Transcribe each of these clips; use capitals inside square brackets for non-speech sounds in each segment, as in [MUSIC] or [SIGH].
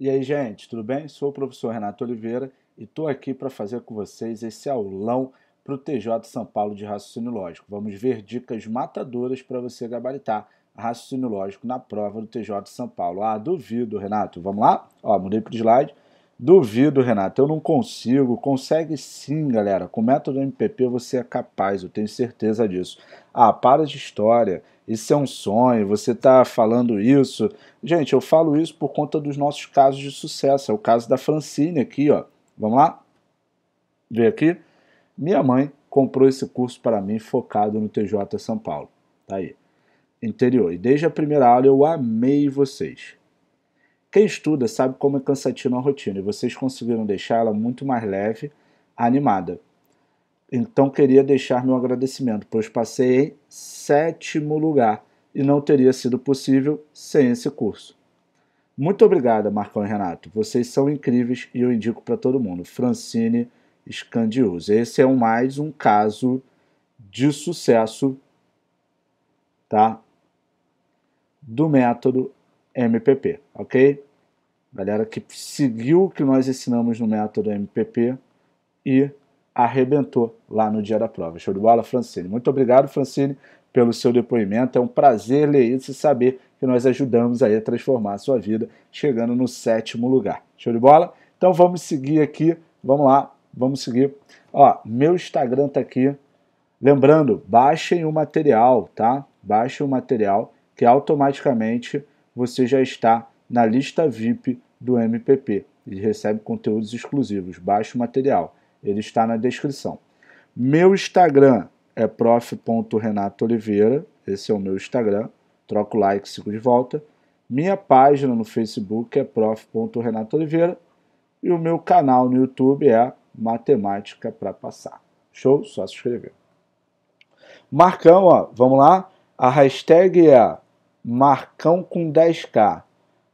E aí, gente, tudo bem? Sou o professor Renato Oliveira e estou aqui para fazer com vocês esse aulão para o TJ São Paulo de raciocínio lógico. Vamos ver dicas matadoras para você gabaritar raciocínio lógico na prova do TJ São Paulo. Ah, duvido, Renato. Vamos lá? Ó, mudei para o slide. Duvido, Renato, eu não consigo. Consegue sim, galera. Com o método MPP você é capaz, eu tenho certeza disso. Ah, para de história. Isso é um sonho, você está falando isso. Gente, eu falo isso por conta dos nossos casos de sucesso. É o caso da Francine aqui, ó. Vamos lá? Vê aqui. Minha mãe comprou esse curso para mim focado no TJ São Paulo. Tá aí. Interior. E desde a primeira aula eu amei vocês. Quem estuda sabe como é cansativa a rotina e vocês conseguiram deixá-la muito mais leve, animada. Então queria deixar meu agradecimento, pois passei em sétimo lugar e não teria sido possível sem esse curso. Muito obrigada, Marcão e Renato. Vocês são incríveis e eu indico para todo mundo. Francine Scandiuso. Esse é um, mais um caso de sucesso tá? do método MPP, ok? Galera que seguiu o que nós ensinamos no método MPP e arrebentou lá no dia da prova. Show de bola, Francine. Muito obrigado, Francine, pelo seu depoimento. É um prazer ler isso e saber que nós ajudamos aí a transformar a sua vida, chegando no sétimo lugar. Show de bola? Então vamos seguir aqui, vamos lá, vamos seguir. Ó, meu Instagram tá aqui. Lembrando, baixem o material, tá? Baixem o material que automaticamente você já está na lista VIP do MPP e recebe conteúdos exclusivos. Baixe o material, ele está na descrição. Meu Instagram é prof.renatooliveira, esse é o meu Instagram, troco like, sigo de volta. Minha página no Facebook é prof.renatooliveira e o meu canal no YouTube é Matemática para Passar. Show? Só se inscrever. Marcão, ó, vamos lá? A hashtag é Marcão com 10k.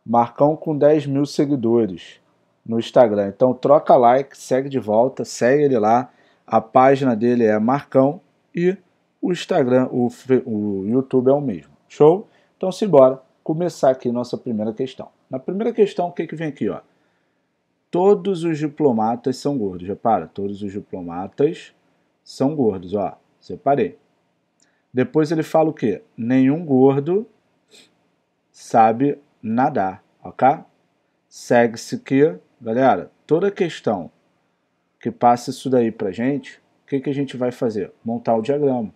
Marcão com 10 mil seguidores no Instagram. Então troca like, segue de volta, segue ele lá. A página dele é Marcão e o Instagram, o, o YouTube é o mesmo. Show? Então simbora começar aqui nossa primeira questão. Na primeira questão, o que, que vem aqui? Ó? Todos os diplomatas são gordos. Repara, todos os diplomatas são gordos. Ó, separei. Depois ele fala o quê? Nenhum gordo sabe nadar, ok? Segue-se que, galera, toda questão que passa isso daí para gente, o que, que a gente vai fazer? Montar o diagrama.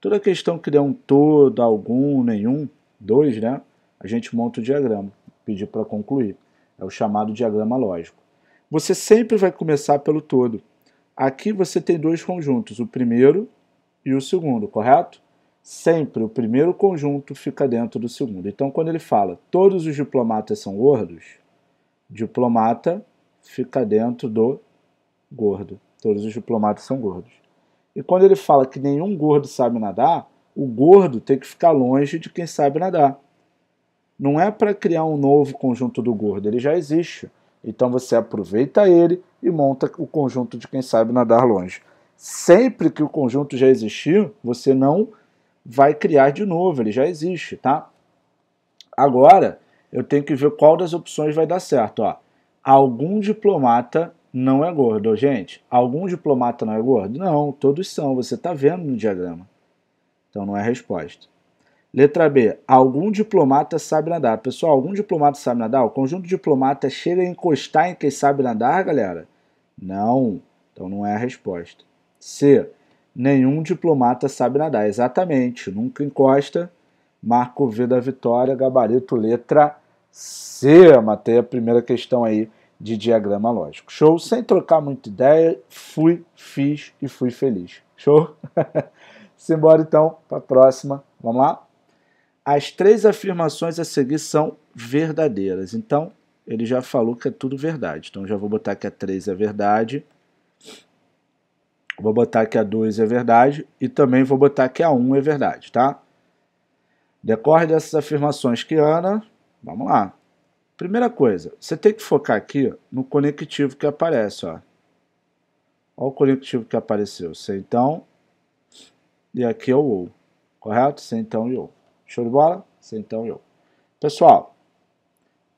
Toda questão que der um todo, algum, nenhum, dois, né? A gente monta o diagrama, pedir para concluir. É o chamado diagrama lógico. Você sempre vai começar pelo todo. Aqui você tem dois conjuntos, o primeiro e o segundo, correto? sempre o primeiro conjunto fica dentro do segundo. Então, quando ele fala todos os diplomatas são gordos, diplomata fica dentro do gordo. Todos os diplomatas são gordos. E quando ele fala que nenhum gordo sabe nadar, o gordo tem que ficar longe de quem sabe nadar. Não é para criar um novo conjunto do gordo, ele já existe. Então você aproveita ele e monta o conjunto de quem sabe nadar longe. Sempre que o conjunto já existiu, você não vai criar de novo, ele já existe, tá? Agora, eu tenho que ver qual das opções vai dar certo, ó. Algum diplomata não é gordo, gente. Algum diplomata não é gordo? Não, todos são, você está vendo no diagrama. Então não é a resposta. Letra B. Algum diplomata sabe nadar. Pessoal, algum diplomata sabe nadar? O conjunto diplomata chega a encostar em quem sabe nadar, galera? Não. Então não é a resposta. C nenhum diplomata sabe nadar. Exatamente, nunca encosta. Marco V da vitória, gabarito letra C. Matei a primeira questão aí de diagrama lógico. Show? Sem trocar muita ideia, fui, fiz e fui feliz. Show? [LAUGHS] Simbora então para a próxima. Vamos lá? As três afirmações a seguir são verdadeiras. Então, ele já falou que é tudo verdade. Então, já vou botar que a três é verdade Vou botar que a 2 é verdade e também vou botar que a 1 é verdade, tá? Decorre dessas afirmações que Ana, vamos lá. Primeira coisa, você tem que focar aqui no conectivo que aparece, ó. Olha o conectivo que apareceu, se então e aqui é o ou, correto? Se então e ou. Show de bola? Se então e ou. Pessoal,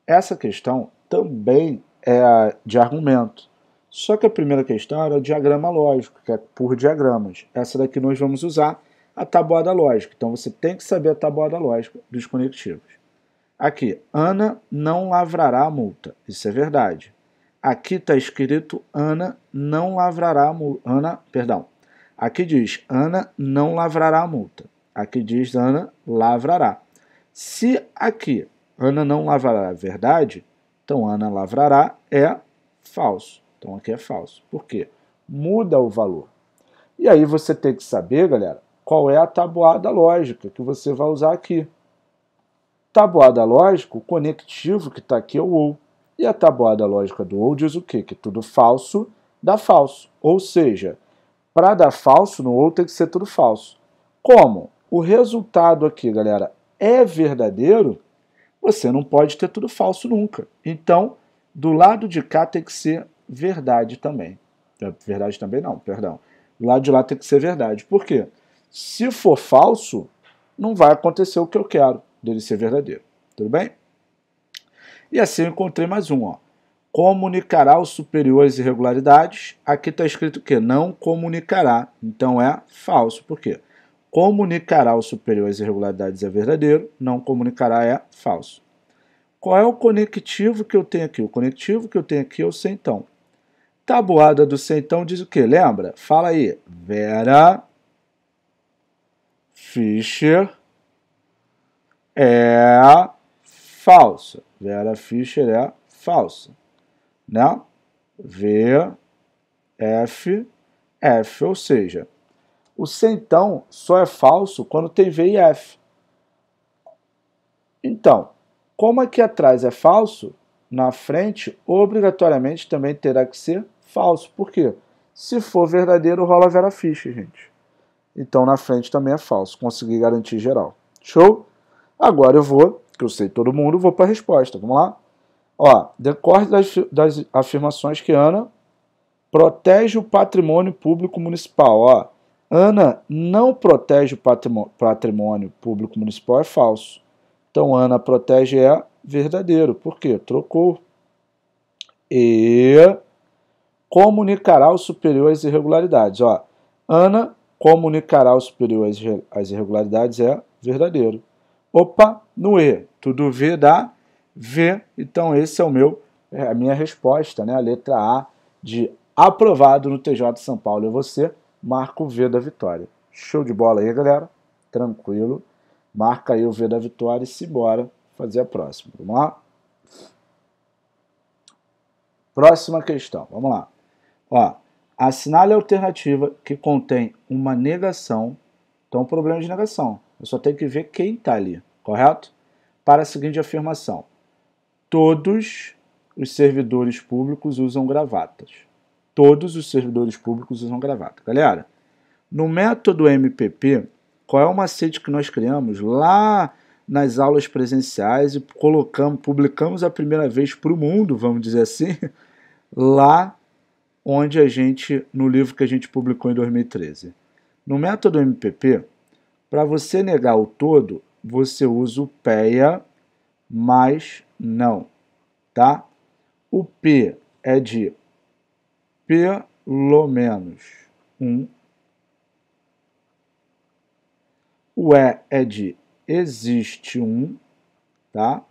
essa questão também é de argumento. Só que a primeira questão era o diagrama lógico, que é por diagramas. Essa daqui nós vamos usar a tabuada lógica. Então você tem que saber a tabuada lógica dos conectivos. Aqui, Ana não lavrará a multa. Isso é verdade. Aqui está escrito Ana não lavrará a multa. Ana, perdão. Aqui diz Ana não lavrará a multa. Aqui diz Ana lavrará. Se aqui Ana não lavrará é verdade, então Ana lavrará é falso. Então aqui é falso. Por quê? Muda o valor. E aí você tem que saber, galera, qual é a tabuada lógica que você vai usar aqui. Tabuada lógica, o conectivo que está aqui é o OU. E a tabuada lógica do OU diz o quê? Que tudo falso dá falso. Ou seja, para dar falso no OU tem que ser tudo falso. Como o resultado aqui, galera, é verdadeiro, você não pode ter tudo falso nunca. Então, do lado de cá tem que ser verdade também. É, verdade também não, perdão. Do lado de lá tem que ser verdade. Por quê? Se for falso, não vai acontecer o que eu quero dele ser verdadeiro. Tudo bem? E assim eu encontrei mais um. Ó. Comunicará os superiores irregularidades. Aqui está escrito que não comunicará. Então é falso. Por quê? Comunicará os superiores irregularidades é verdadeiro. Não comunicará é falso. Qual é o conectivo que eu tenho aqui? O conectivo que eu tenho aqui é o sem então. Tabuada do Centão diz o que? Lembra? Fala aí. Vera Fischer é falsa. Vera Fischer é falsa. Né? V, F, F. Ou seja, o centão só é falso quando tem V e F. Então, como aqui é atrás é falso, na frente obrigatoriamente também terá que ser falso. Por quê? Se for verdadeiro, rola Vera Fischer, gente. Então na frente também é falso. Consegui garantir geral. Show? Agora eu vou, que eu sei todo mundo, vou para a resposta. Vamos lá? Ó, decorre das, das afirmações que Ana protege o patrimônio público municipal. Ó, Ana não protege o patrimônio, patrimônio público municipal, é falso. Então Ana protege é verdadeiro. Por quê? Trocou. E comunicará ao superior as irregularidades. Ó, Ana comunicará ao superior as irregularidades é verdadeiro. Opa, no E, tudo V dá V. Então esse é o meu é a minha resposta, né? A letra A de aprovado no TJ de São Paulo. E é você marco o V da vitória. Show de bola aí, galera. Tranquilo. Marca aí o V da vitória e se bora fazer a próxima. Vamos lá? Próxima questão. Vamos lá. Ó, assinale a alternativa que contém uma negação. Então, problema de negação. Eu só tenho que ver quem está ali, correto? Para a seguinte afirmação. Todos os servidores públicos usam gravatas. Todos os servidores públicos usam gravata. Galera, no método MPP, qual é o macete que nós criamos lá nas aulas presenciais e colocamos, publicamos a primeira vez para o mundo, vamos dizer assim, [LAUGHS] lá onde a gente, no livro que a gente publicou em 2013. No método MPP, para você negar o todo, você usa o PEA mais não, tá? O P é de pelo menos um. O E é de existe um, tá?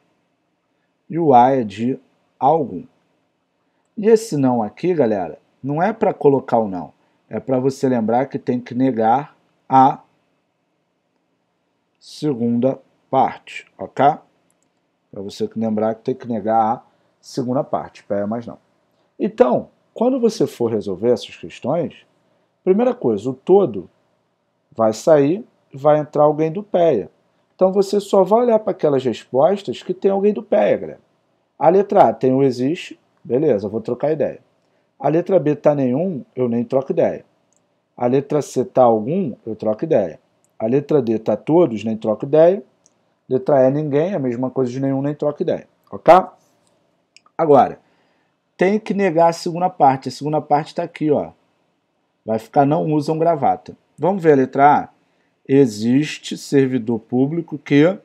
E o A é de algum. E esse não aqui, galera, não é para colocar o não, é para você lembrar que tem que negar a segunda parte, ok? Para você lembrar que tem que negar a segunda parte, pé mais não. Então, quando você for resolver essas questões, primeira coisa, o todo vai sair e vai entrar alguém do PEA. Então você só vai olhar para aquelas respostas que tem alguém do PEA, galera. A letra A tem o existe, beleza, vou trocar ideia. A letra B está nenhum, eu nem troco ideia. A letra C está algum, eu troco ideia. A letra D está todos, nem troco ideia. Letra E, ninguém, a mesma coisa de nenhum, nem troco ideia. Ok? Agora, tem que negar a segunda parte. A segunda parte está aqui, ó. Vai ficar não usam gravata. Vamos ver a letra A. Existe servidor público que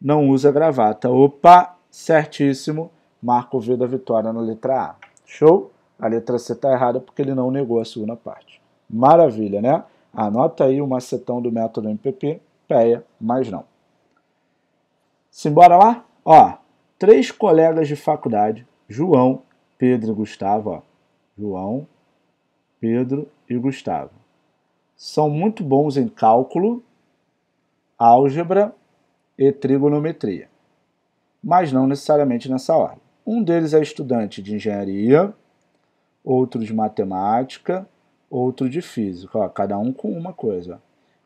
não usa gravata. Opa, certíssimo. Marco V da vitória na letra A. Show? A letra C está errada porque ele não negou a segunda parte. Maravilha, né? Anota aí o macetão do método MPP, PEA, mas não. Simbora lá? Ó, três colegas de faculdade, João, Pedro e Gustavo, ó. João, Pedro e Gustavo. São muito bons em cálculo, álgebra e trigonometria, mas não necessariamente nessa ordem. Um deles é estudante de engenharia, outro de matemática, outro de física, ó, cada um com uma coisa.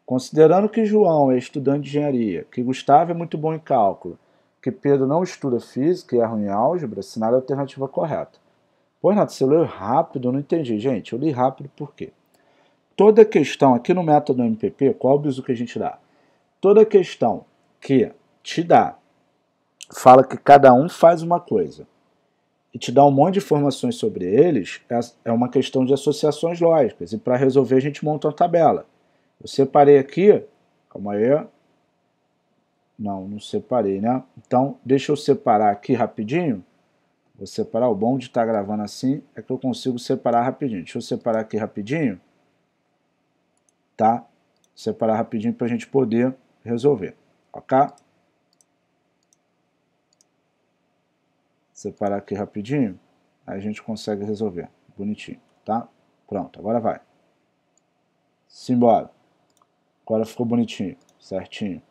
Considerando que João é estudante de engenharia, que Gustavo é muito bom em cálculo, que Pedro não estuda física e erra em álgebra, sinal a alternativa correta. Pois, Nath, você leu rápido, eu não entendi. Gente, eu li rápido por quê? Toda questão, aqui no método MPP, qual é o bisu que a gente dá? Toda questão que te dá, fala que cada um faz uma coisa e te dá um monte de informações sobre eles, é, é uma questão de associações lógicas. E para resolver, a gente monta uma tabela. Eu separei aqui, calma aí. Não, não separei, né? Então, deixa eu separar aqui rapidinho. Vou separar, o bom de estar tá gravando assim é que eu consigo separar rapidinho. Deixa eu separar aqui rapidinho, tá? Separar rapidinho para a gente poder resolver, ok? separar aqui rapidinho, aí a gente consegue resolver, bonitinho, tá? Pronto, agora vai. Simbora. Agora ficou bonitinho, certinho.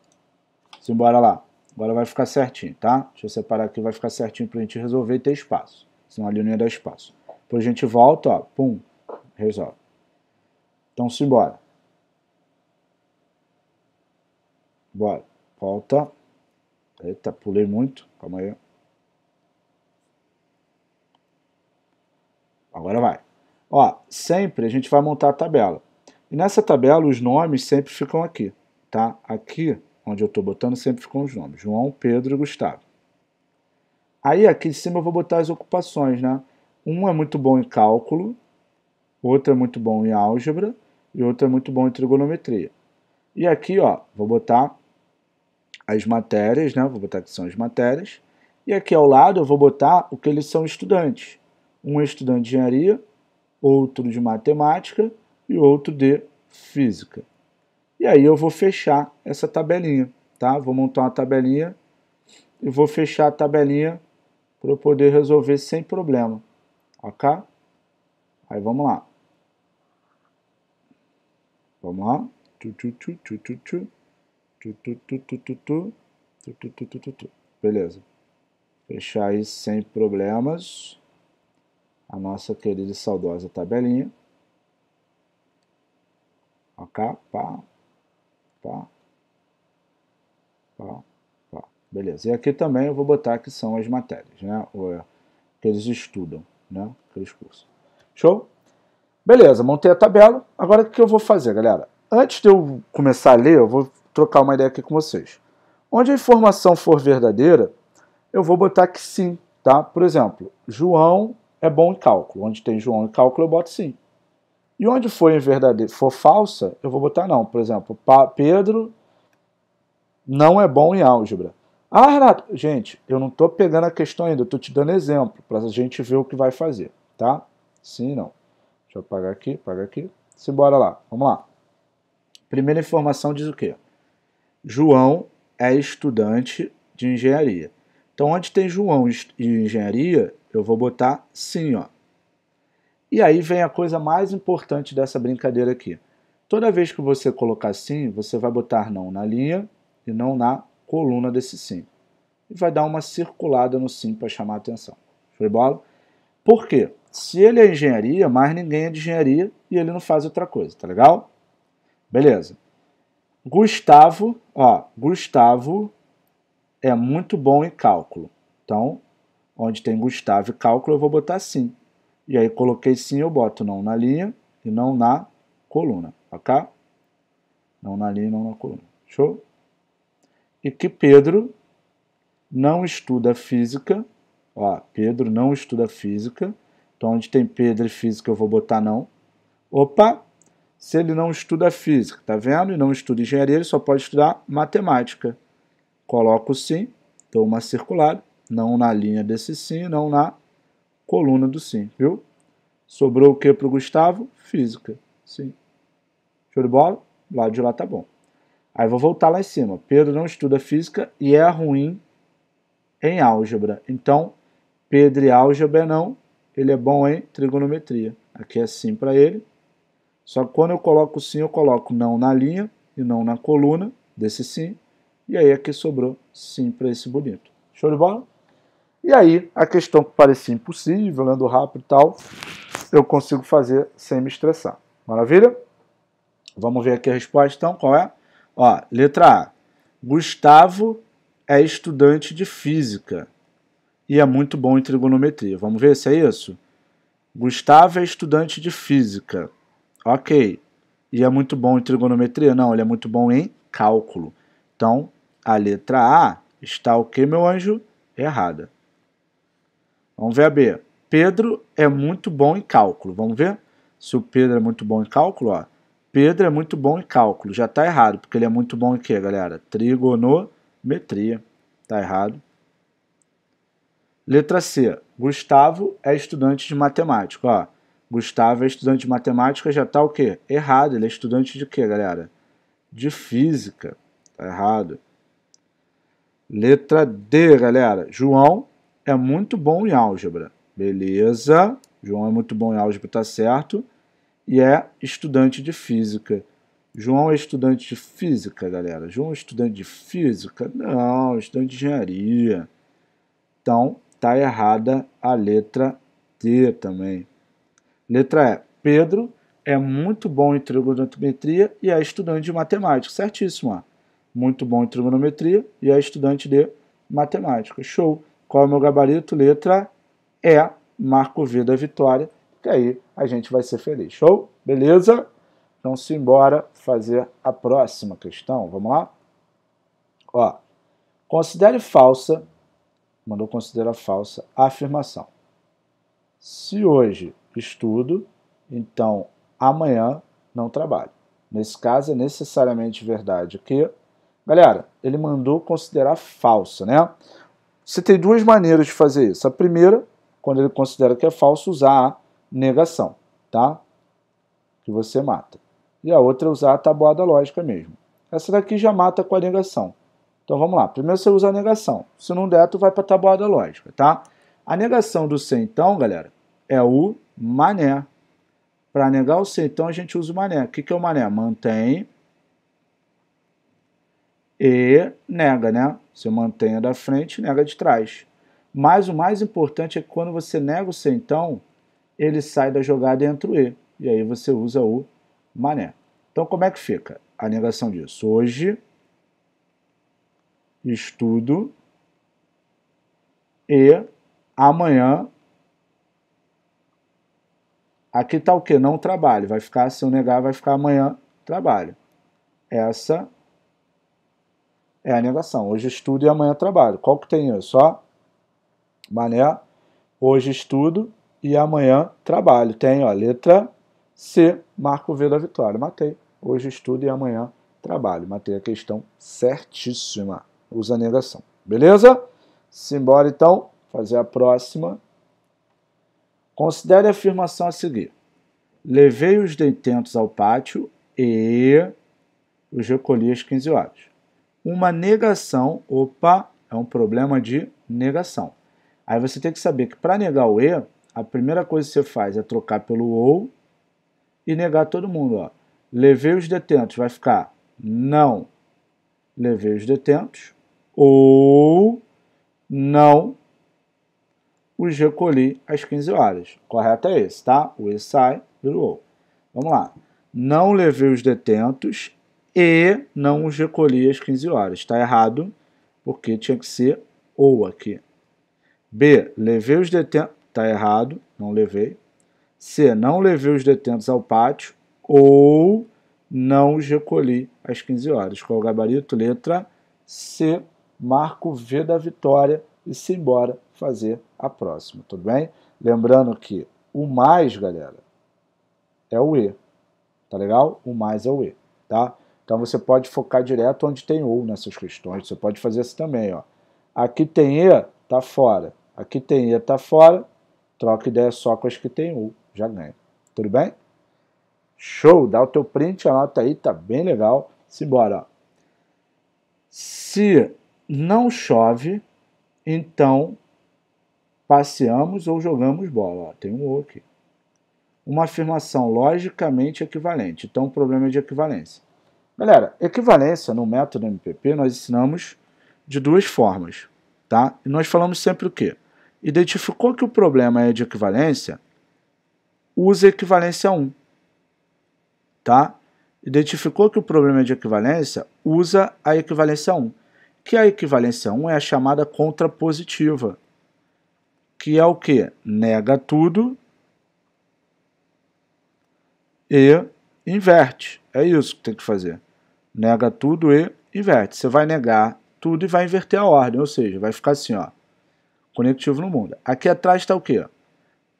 Simbora lá. Agora vai ficar certinho, tá? Deixa eu separar aqui, vai ficar certinho pra gente resolver e ter espaço. Senão a linha dá espaço. Depois a gente volta, ó, pum, resolve. Então simbora. Bora. Volta. Eita, pulei muito. Calma aí. Agora vai. Ó, sempre a gente vai montar a tabela. E nessa tabela os nomes sempre ficam aqui, tá? Aqui, onde eu estou botando, sempre ficam os nomes. João, Pedro e Gustavo. Aí aqui em cima eu vou botar as ocupações, né? Um é muito bom em cálculo, outro é muito bom em álgebra e outro é muito bom em trigonometria. E aqui, ó, vou botar as matérias, né? Vou botar que são as matérias. E aqui ao lado eu vou botar o que eles são estudantes um estudando de engenharia, outro de matemática e outro de física. E aí eu vou fechar essa tabelinha, tá? Vou montar uma tabelinha e vou fechar a tabelinha para eu poder resolver sem problema, ok? Aí vamos lá. Vamos lá. Beleza. Fechar aí sem problemas a nossa querida e saudosa tabelinha. Ok? Pá, pá, pá, pá. Beleza. E aqui também eu vou botar que são as matérias, né? Que eles estudam, né? Aqueles cursos. Show? Beleza, montei a tabela. Agora o que eu vou fazer, galera? Antes de eu começar a ler, eu vou trocar uma ideia aqui com vocês. Onde a informação for verdadeira, eu vou botar que sim, tá? Por exemplo, João é bom em cálculo. Onde tem João em cálculo, eu boto sim. E onde em verdadeiro, for falsa, eu vou botar não. Por exemplo, Pedro não é bom em álgebra. Ah, Renato, gente, eu não estou pegando a questão ainda, eu estou te dando exemplo para a gente ver o que vai fazer, tá? Sim, não. Deixa eu apagar aqui, apagar aqui. Simbora lá, vamos lá. Primeira informação diz o quê? João é estudante de engenharia. Então, onde tem João e engenharia, eu vou botar sim, ó. E aí vem a coisa mais importante dessa brincadeira aqui. Toda vez que você colocar sim, você vai botar não na linha e não na coluna desse sim. E vai dar uma circulada no sim para chamar a atenção. Foi bola? Por quê? Se ele é engenharia, mais ninguém é de engenharia e ele não faz outra coisa, tá legal? Beleza. Gustavo, ó, Gustavo é muito bom em cálculo. Então, onde tem Gustavo e cálculo, eu vou botar sim. E aí coloquei sim, eu boto não na linha e não na coluna, ok? Não na linha e não na coluna. Show? E que Pedro não estuda física. Ó, Pedro não estuda física. Então, onde tem Pedro e física, eu vou botar não. Opa! Se ele não estuda física, tá vendo? E não estuda engenharia, ele só pode estudar matemática. Coloco sim, dou uma circulada não na linha desse sim, não na coluna do sim, viu? Sobrou o que para o Gustavo? Física, sim. Show de bola? Lá de lá tá bom. Aí vou voltar lá em cima. Pedro não estuda física e é ruim em álgebra. Então, Pedro e álgebra é não, ele é bom em trigonometria. Aqui é sim para ele. Só que quando eu coloco sim, eu coloco não na linha e não na coluna desse sim. E aí aqui é sobrou sim para esse bonito. Show de bola? E aí, a questão que parecia impossível, lendo rápido e tal, eu consigo fazer sem me estressar. Maravilha? Vamos ver aqui a resposta, então, qual é? Ó, letra A. Gustavo é estudante de física e é muito bom em trigonometria. Vamos ver se é isso? Gustavo é estudante de física. Ok. E é muito bom em trigonometria? Não, ele é muito bom em cálculo. Então, a letra A está o que, meu anjo? Errada. Vamos ver a B. Pedro é muito bom em cálculo. Vamos ver? Se o Pedro é muito bom em cálculo, ó. Pedro é muito bom em cálculo. Já está errado, porque ele é muito bom em quê, galera? Trigonometria. Está errado. Letra C. Gustavo é estudante de matemática. Ó, Gustavo é estudante de matemática, já está o quê? Errado. Ele é estudante de quê, galera? De física. Está errado. Letra D, galera. João é muito bom em álgebra. Beleza. João é muito bom em álgebra, tá certo. E é estudante de física. João é estudante de física, galera. João é estudante de física? Não, estudante de engenharia. Então, tá errada a letra T também. Letra E. Pedro é muito bom em trigonometria e é estudante de matemática. Certíssimo. Ó. Muito bom em trigonometria e é estudante de matemática. Show. Qual é o meu gabarito? Letra E, marco V da vitória, que aí a gente vai ser feliz. Show? Beleza? Então simbora fazer a próxima questão. Vamos lá? Ó, considere falsa, mandou considerar falsa, a afirmação. Se hoje estudo, então amanhã não trabalho. Nesse caso é necessariamente verdade que... Galera, ele mandou considerar falsa, né? Você tem duas maneiras de fazer isso. A primeira, quando ele considera que é falso, usar a negação, tá? Que você mata. E a outra é usar a tabuada lógica mesmo. Essa daqui já mata com a negação. Então vamos lá. Primeiro você usa a negação. Se não der, tu vai para a tabuada lógica, tá? A negação do C, então, galera, é o mané. Para negar o C, então, a gente usa o mané. O que, que é o mané? Mantém e nega, né? Você mantém a da frente e nega de trás. Mas o mais importante é que quando você nega o C, então, ele sai da jogada e entra o E. E aí você usa o mané. Então, como é que fica a negação disso? Hoje, estudo e amanhã, aqui está o que? Não trabalho. Vai ficar, se eu negar, vai ficar amanhã, trabalho. Essa é a negação. Hoje estudo e amanhã trabalho. Qual que tem isso? Ó, mané, hoje estudo e amanhã trabalho. Tem, ó, letra C, marco V da vitória. Matei. Hoje estudo e amanhã trabalho. Matei a questão certíssima. Usa a negação. Beleza? Simbora então fazer a próxima. Considere a afirmação a seguir. Levei os detentos ao pátio e os recolhi às 15 horas uma negação. Opa, é um problema de negação. Aí você tem que saber que para negar o E, a primeira coisa que você faz é trocar pelo ou e negar todo mundo. Ó. Levei os detentos, vai ficar não levei os detentos ou não os recolhi às 15 horas. Correto é esse, tá? O E sai, pelo ou. Vamos lá. Não levei os detentos e não os recolhi às 15 horas. Está errado, porque tinha que ser ou aqui. B. Levei os detentos. Está errado, não levei. C. Não levei os detentos ao pátio ou não os recolhi às 15 horas. Qual é o gabarito? Letra C. Marco V da vitória e se embora fazer a próxima, tudo bem? Lembrando que o mais, galera, é o E, tá legal? O mais é o E, tá? Então você pode focar direto onde tem ou nessas questões. Você pode fazer isso também. Ó. Aqui tem E, está fora. Aqui tem E, está fora. Troca ideia só com as que tem ou. Já ganha. Tudo bem? Show! Dá o teu print, anota aí, tá bem legal. Simbora. Se não chove, então passeamos ou jogamos bola. Ó, tem um O aqui. Uma afirmação logicamente equivalente. Então o problema é de equivalência. Galera, equivalência no método MPP nós ensinamos de duas formas, tá? E nós falamos sempre o quê? Identificou que o problema é de equivalência, usa equivalência 1, tá? Identificou que o problema é de equivalência, usa a equivalência 1, que a equivalência 1 é a chamada contrapositiva, que é o quê? Nega tudo e inverte. É isso que tem que fazer. Nega tudo e inverte. Você vai negar tudo e vai inverter a ordem, ou seja, vai ficar assim, ó. Conectivo no mundo. Aqui atrás está o quê?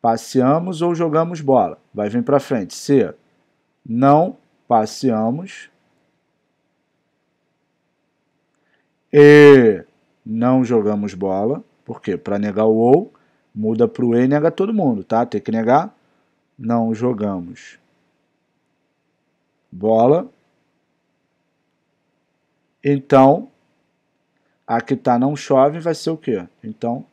Passeamos ou jogamos bola. Vai vir para frente. se Não passeamos. E não jogamos bola. Por quê? Para negar o ou, muda para o e e nega todo mundo, tá? Tem que negar. Não jogamos bola. Então, a que tá não chove vai ser o quê? Então,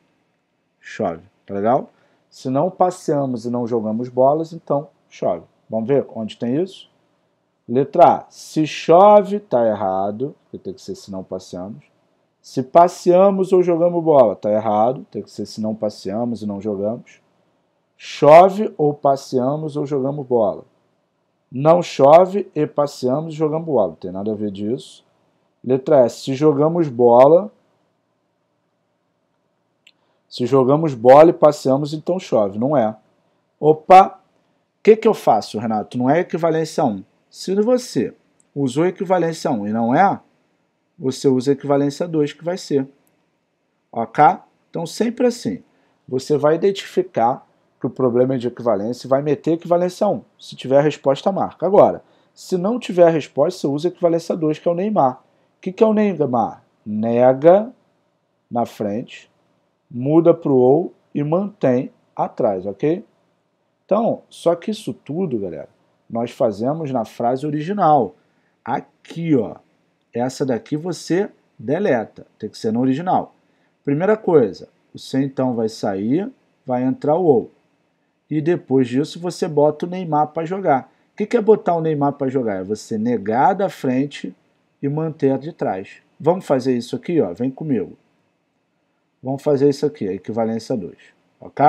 chove, tá legal? Se não passeamos e não jogamos bolas, então chove. Vamos ver onde tem isso? Letra A, se chove, tá errado, tem que ser se não passeamos. Se passeamos ou jogamos bola, tá errado, tem que ser se não passeamos e não jogamos. Chove ou passeamos ou jogamos bola, não chove e passeamos e jogamos bola. Não tem nada a ver disso. Letra S. Se jogamos bola. Se jogamos bola e passeamos, então chove. Não é. Opa! O que, que eu faço, Renato? Não é equivalência um. 1. Se você usou equivalência um 1 e não é, você usa equivalência dois 2, que vai ser. Ok? Então, sempre assim. Você vai identificar que o problema é de equivalência e vai meter equivalência 1. Se tiver a resposta, marca. Agora, se não tiver a resposta, você usa equivalência 2, que é o Neymar. O que, que é o Neymar? Nega na frente, muda para o ou e mantém atrás, ok? Então, só que isso tudo, galera, nós fazemos na frase original. Aqui, ó. Essa daqui você deleta. Tem que ser no original. Primeira coisa, o C então vai sair, vai entrar o ou e depois disso você bota o Neymar para jogar. O que, que é botar o Neymar para jogar? É você negar da frente e manter de trás. Vamos fazer isso aqui, ó. Vem comigo. Vamos fazer isso aqui, a equivalência 2, ok?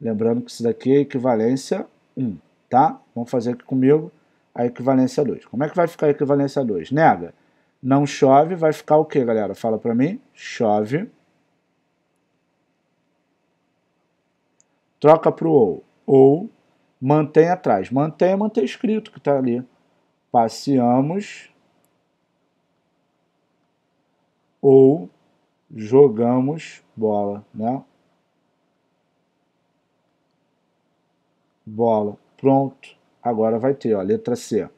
Lembrando que isso daqui é equivalência 1, tá? Vamos fazer aqui comigo a equivalência 2. Como é que vai ficar a equivalência 2? Nega. Não chove, vai ficar o quê, galera? Fala para mim. Chove troca para o ou. Ou mantém atrás. Mantém é manter escrito que está ali. Passeamos ou jogamos bola, né? Bola. Pronto. Agora vai ter, ó, letra C.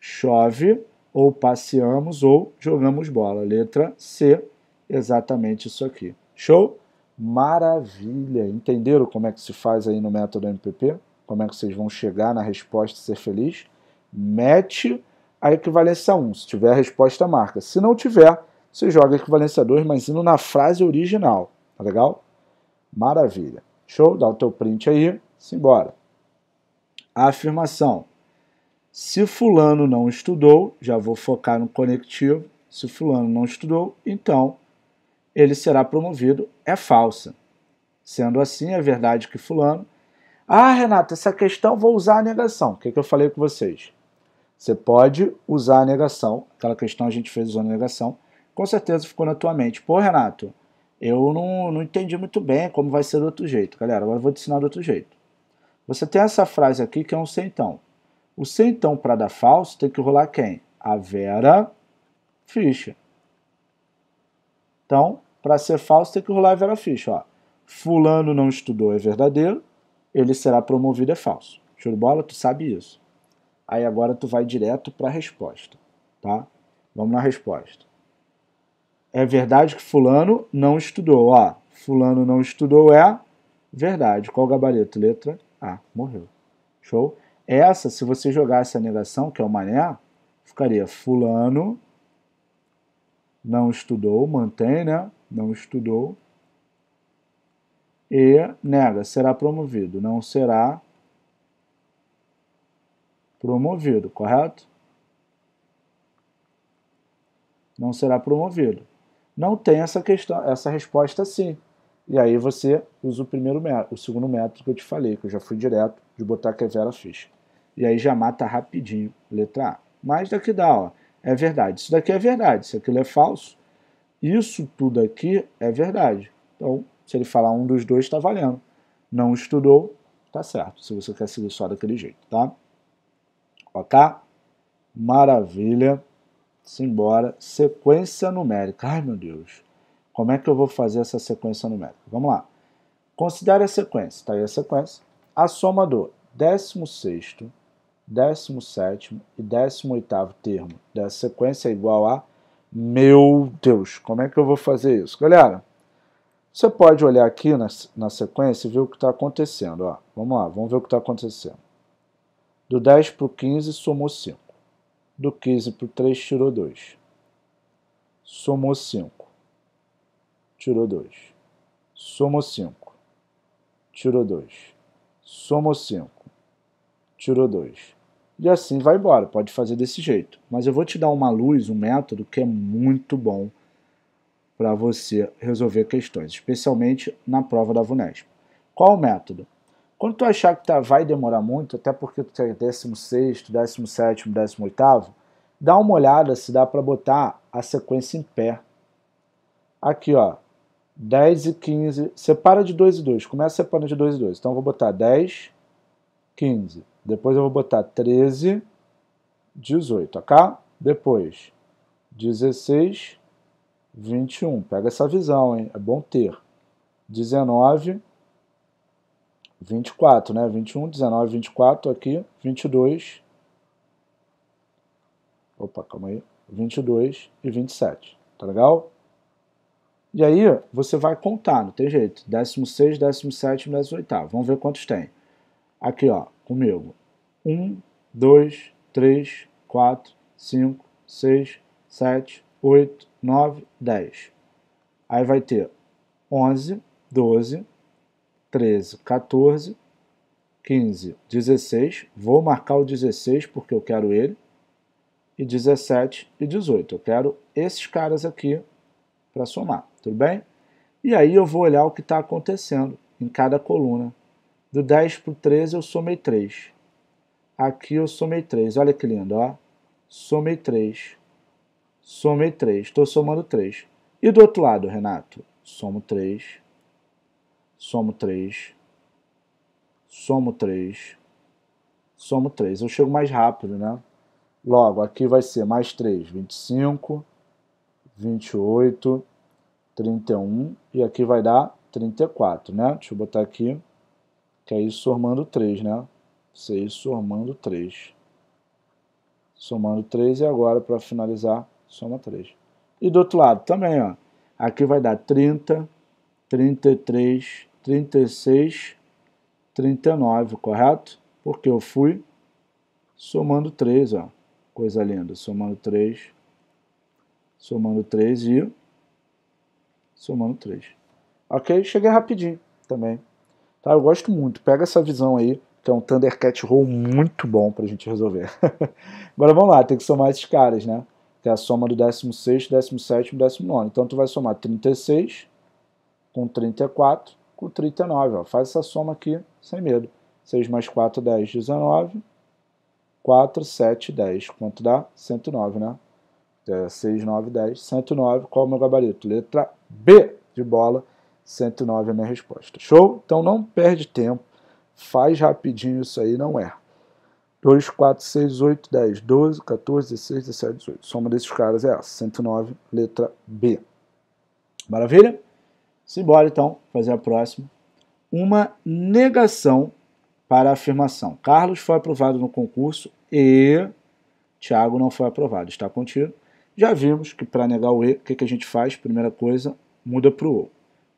Chove ou passeamos ou jogamos bola. Letra C, exatamente isso aqui. Show? Maravilha! Entenderam como é que se faz aí no método MPP? Como é que vocês vão chegar na resposta e ser feliz? Mete a equivalência 1. Se tiver a resposta, marca. Se não tiver, você joga a equivalência 2, mas indo na frase original. Tá legal? Maravilha. Show? Dá o teu print aí. Simbora. A afirmação. Se fulano não estudou, já vou focar no conectivo. Se fulano não estudou, então ele será promovido, é falsa. Sendo assim, é verdade que Fulano. Ah, Renato, essa questão vou usar a negação. O que, que eu falei com vocês? Você pode usar a negação, aquela questão a gente fez usando a negação, com certeza ficou na tua mente. Pô, Renato, eu não, não entendi muito bem como vai ser do outro jeito. Galera, agora eu vou te ensinar do outro jeito. Você tem essa frase aqui que é um sentão. O sentão para dar falso tem que rolar quem? A Vera Ficha. Então, para ser falso, tem que rolar a Vera Ficha. Ó. Fulano não estudou é verdadeiro, ele será promovido é falso. Show de bola? Tu sabe isso. Aí agora tu vai direto para a resposta, tá? Vamos na resposta. É verdade que fulano não estudou. Ó, fulano não estudou é verdade. Qual gabarito? Letra A. Morreu. Show? Essa, se você jogasse a negação, que é o mané, ficaria fulano não estudou, mantém, né? Não estudou. E nega, será promovido. Não será promovido, correto? Não será promovido. Não tem essa questão, essa resposta sim. E aí você usa o primeiro método, o segundo método que eu te falei, que eu já fui direto de botar que é Vera Ficha. E aí já mata rapidinho, letra A. Mas daqui dá, ó é verdade. Isso daqui é verdade. Se aquilo é falso, isso tudo aqui é verdade. Então, se ele falar um dos dois, está valendo. Não estudou, está certo. Se você quer seguir só daquele jeito, tá? Ok? Maravilha. Simbora. Sequência numérica. Ai, meu Deus. Como é que eu vou fazer essa sequência numérica? Vamos lá. Considere a sequência. Está aí a sequência. A soma do 16 17 e 18 termo da né? sequência é igual a meu Deus, como é que eu vou fazer isso? Galera, você pode olhar aqui na, na sequência e ver o que está acontecendo. Ó, vamos lá, vamos ver o que está acontecendo. Do 10 para o 15, somou 5. Do 15 para o 3, tirou 2. Somou 5. Tirou 2. Somou 5. Tirou 2. Somou 5. Tirou 2 e assim vai embora. Pode fazer desse jeito. Mas eu vou te dar uma luz, um método que é muito bom para você resolver questões, especialmente na prova da VUNESP. Qual o método? Quando tu achar que tá, vai demorar muito, até porque tu tem 16, 17, 18, dá uma olhada se dá para botar a sequência em pé. Aqui, ó, 10 e 15, separa de 2 e 2, começa separando de 2 e 2. Então eu vou botar 10, 15, depois eu vou botar 13, 18, ok? Depois, 16, 21. Pega essa visão, hein? É bom ter. 19, 24, né? 21, 19, 24 aqui, 22. Opa, calma aí. 22 e 27, tá legal? E aí você vai contar, não tem jeito. 16, 17, 18. Vamos ver quantos tem. Aqui, ó comigo. 1, 2, 3, 4, 5, 6, 7, 8, 9, 10. Aí vai ter 11, 12, 13, 14, 15, 16. Vou marcar o 16 porque eu quero ele. E 17 e 18. Eu quero esses caras aqui para somar, tudo bem? E aí eu vou olhar o que está acontecendo em cada coluna do 10 para o 13 eu somei 3. Aqui eu somei 3. Olha que lindo, ó. Somei 3. Somei 3. Estou somando 3. E do outro lado, Renato? Somo 3. Somo 3. Somo 3. Somo 3. Eu chego mais rápido, né? Logo, aqui vai ser mais 3. 25, 28, 31. E aqui vai dar 34, né? Deixa eu botar aqui que é isso somando 3, né? 6 somando 3. Somando 3 e agora, para finalizar, soma 3. E do outro lado também, ó. Aqui vai dar 30, 33, 36, 39, correto? Porque eu fui somando 3, ó. Coisa linda, somando 3, somando 3 e somando 3. Ok? Cheguei rapidinho também. Tá? Eu gosto muito. Pega essa visão aí, que é um Thundercat Roll muito bom pra gente resolver. [LAUGHS] Agora vamos lá, tem que somar esses caras, né? Que é a soma do 16, 17 e 19. Então tu vai somar 36 com 34 com 39. Ó. Faz essa soma aqui sem medo. 6 mais 4, 10, 19. 4, 7, 10. Quanto dá? 109, né? É, 6, 9, 10, 109. Qual é o meu gabarito? Letra B de bola. 109 é a minha resposta. Show? Então não perde tempo, faz rapidinho isso aí, não erra. 2, 4, 6, 8, 10, 12, 14, 16, 17, 18. Soma desses caras é essa, 109, letra B. Maravilha? Simbora então, fazer a próxima. Uma negação para a afirmação. Carlos foi aprovado no concurso e Tiago não foi aprovado. Está contigo. Já vimos que para negar o E, o que, que a gente faz? Primeira coisa, muda para o O.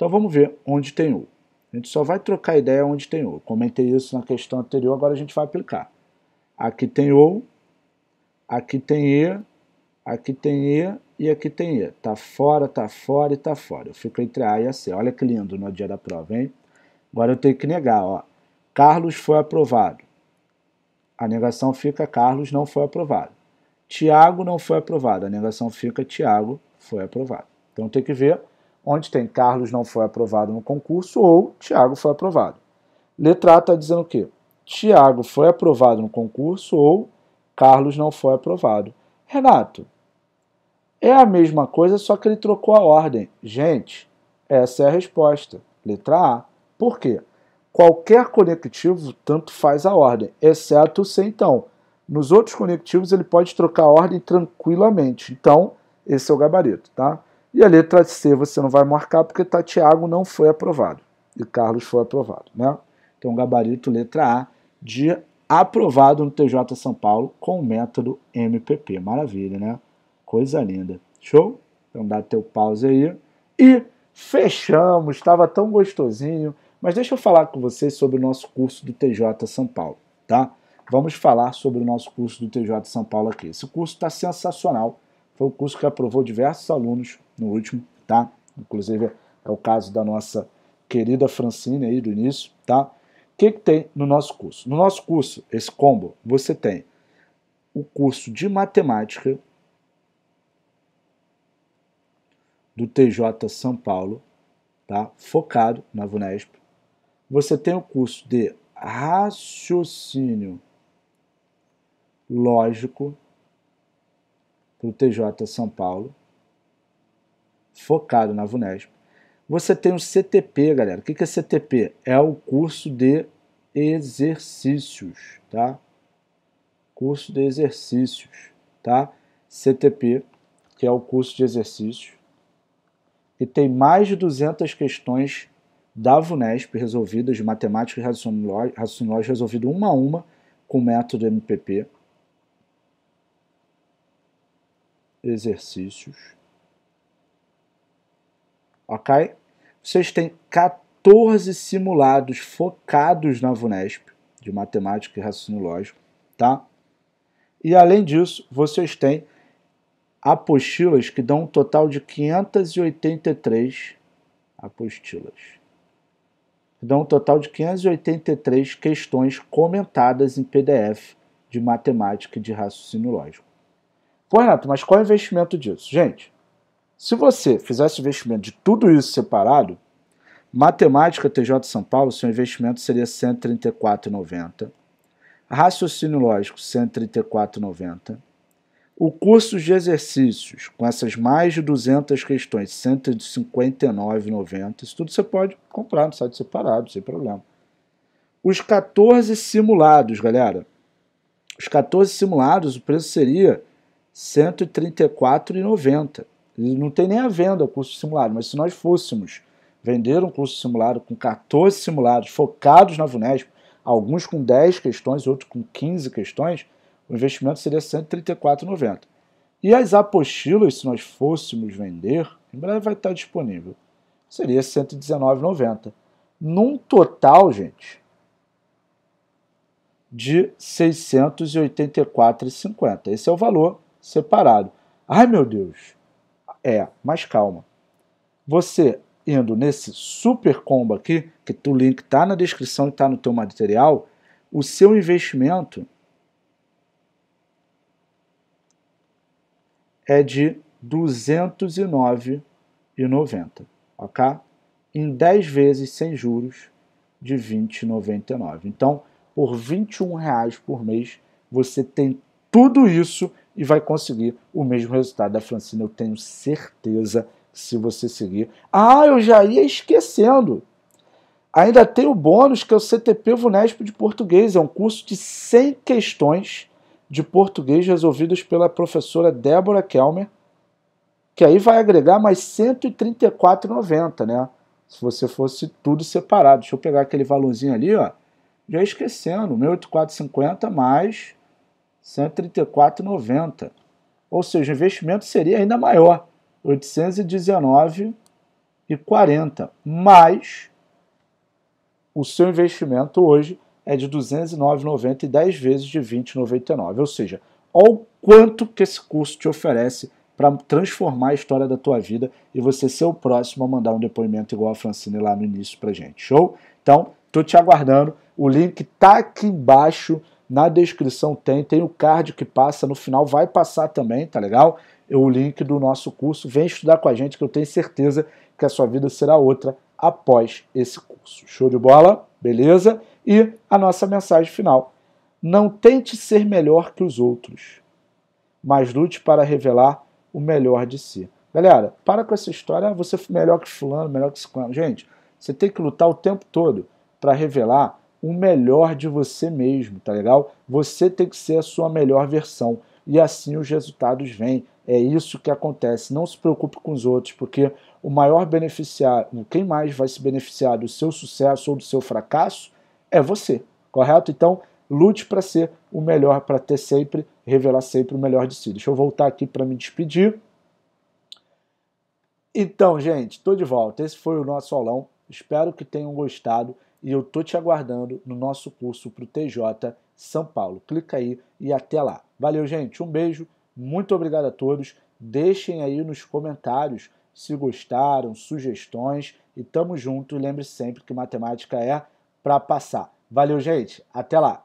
Então vamos ver onde tem U. A gente só vai trocar ideia onde tem U. Comentei isso na questão anterior, agora a gente vai aplicar. Aqui tem U, aqui tem E, aqui tem E e aqui tem E. Tá fora, tá fora e tá fora. Eu fico entre A e a C. Olha que lindo no dia da prova, hein? Agora eu tenho que negar, ó. Carlos foi aprovado. A negação fica Carlos não foi aprovado. Tiago não foi aprovado. A negação fica Tiago foi aprovado. Então tem que ver onde tem Carlos não foi aprovado no concurso ou Tiago foi aprovado. Letra A está dizendo o quê? Tiago foi aprovado no concurso ou Carlos não foi aprovado. Renato, é a mesma coisa, só que ele trocou a ordem. Gente, essa é a resposta. Letra A. Por quê? Qualquer conectivo tanto faz a ordem, exceto o C, então. Nos outros conectivos ele pode trocar a ordem tranquilamente. Então, esse é o gabarito, tá? E a letra C você não vai marcar porque tá, Tiago não foi aprovado e Carlos foi aprovado. Né? Então, gabarito letra A de aprovado no TJ São Paulo com o método MPP. Maravilha, né? Coisa linda. Show? Então dá teu pause aí. E fechamos, estava tão gostosinho. Mas deixa eu falar com vocês sobre o nosso curso do TJ São Paulo, tá? Vamos falar sobre o nosso curso do TJ São Paulo aqui. Esse curso está sensacional foi o curso que aprovou diversos alunos no último, tá? Inclusive é o caso da nossa querida Francine aí do início, tá? O que, que tem no nosso curso? No nosso curso, esse combo, você tem o curso de matemática do TJ São Paulo, tá? focado na VUNESP. Você tem o curso de raciocínio lógico para o TJ São Paulo, focado na VUNESP. Você tem o CTP, galera. O que é CTP? É o curso de exercícios, tá? Curso de exercícios, tá? CTP, que é o curso de exercícios, que tem mais de 200 questões da VUNESP resolvidas, de matemática e raciocínio lógico resolvido uma a uma com o método MPP. exercícios. Ok? Vocês têm 14 simulados focados na VUNESP, de matemática e raciocínio lógico, tá? E além disso, vocês têm apostilas que dão um total de 583 apostilas. Que dão um total de 583 questões comentadas em PDF de matemática e de raciocínio lógico. Pô, Renato, mas qual é o investimento disso? Gente, se você fizesse o investimento de tudo isso separado, matemática TJ São Paulo, seu investimento seria R$ 134,90. Raciocínio lógico, R$ 134,90. O curso de exercícios, com essas mais de 200 questões, R$ 159,90. Isso tudo você pode comprar no site separado, sem problema. Os 14 simulados, galera. Os 14 simulados, o preço seria 134,90. Não tem nem a venda o curso simulado, mas se nós fôssemos vender um curso simulado com 14 simulados focados na VUNESP, alguns com 10 questões, outros com 15 questões, o investimento seria 134,90. E as apostilas, se nós fôssemos vender, em breve vai estar disponível, seria 119,90. Num total, gente, de 684,50. Esse é o valor separado. Ai meu Deus! É, mas calma. Você indo nesse super combo aqui, que o link está na descrição e está no teu material, o seu investimento é de R$ 209,90, ok? Em 10 vezes sem juros de R$ 20,99. Então, por R$ 21 reais por mês, você tem tudo isso e vai conseguir o mesmo resultado da Francina, eu tenho certeza, se você seguir. Ah, eu já ia esquecendo. Ainda tem o bônus que é o CTP Vunesp de português, é um curso de 100 questões de português resolvidas pela professora Débora Kelmer, que aí vai agregar mais 134,90, né? Se você fosse tudo separado. Deixa eu pegar aquele valorzinho ali, ó. Já esquecendo, 1.8450 é mais 134,90. Ou seja, o investimento seria ainda maior, 819,40. Mas o seu investimento hoje é de 209,90 e 10 vezes de 20,99. Ou seja, olha o quanto que esse curso te oferece para transformar a história da tua vida e você ser o próximo a mandar um depoimento igual a Francine lá no início para gente. Show? Então, estou te aguardando. O link está aqui embaixo na descrição tem, tem o card que passa no final, vai passar também, tá legal? O link do nosso curso. Vem estudar com a gente que eu tenho certeza que a sua vida será outra após esse curso. Show de bola? Beleza? E a nossa mensagem final. Não tente ser melhor que os outros, mas lute para revelar o melhor de si. Galera, para com essa história, ah, você foi melhor que fulano, melhor que ciclano. Gente, você tem que lutar o tempo todo para revelar o melhor de você mesmo, tá legal? Você tem que ser a sua melhor versão e assim os resultados vêm. É isso que acontece. Não se preocupe com os outros, porque o maior beneficiário, quem mais vai se beneficiar do seu sucesso ou do seu fracasso é você, correto? Então, lute para ser o melhor, para ter sempre, revelar sempre o melhor de si. Deixa eu voltar aqui para me despedir. Então, gente, estou de volta. Esse foi o nosso aulão. Espero que tenham gostado e eu tô te aguardando no nosso curso para o TJ São Paulo. Clica aí e até lá. Valeu, gente. Um beijo. Muito obrigado a todos. Deixem aí nos comentários se gostaram, sugestões e tamo junto. E lembre sempre que matemática é para passar. Valeu, gente. Até lá.